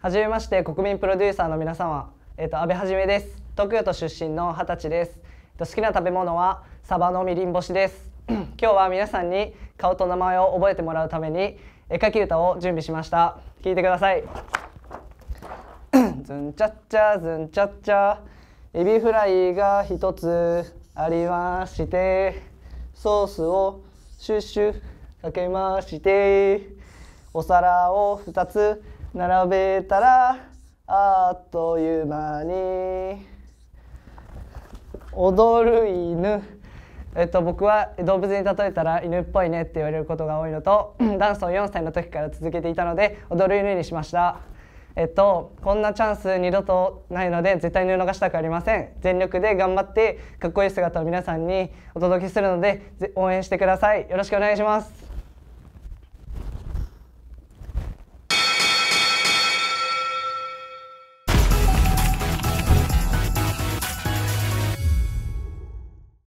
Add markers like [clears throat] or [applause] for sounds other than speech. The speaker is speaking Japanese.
はじめまして国民プロデューサーの皆様、えっと、安倍はじめです東京都出身の二十歳です、えっと、好きな食べ物はサバのみりん干しです [clears throat] 今日は皆さんに顔と名前を覚えてもらうために絵描き歌を準備しました聞いてくださいずんちゃっちゃずんちゃっちゃエビフライが一つありましてソースをシュッシュかけましてお皿を二つ並べたらあっという間に踊る犬えっと、僕は動物に例えたら犬っぽいねって言われることが多いのと [clears throat] ダンスを4歳の時から続けていたので踊る犬にしましたえっとこんなチャンス二度とないので絶対に逃したくありません全力で頑張ってかっこいい姿を皆さんにお届けするので応援してくださいよろしくお願いします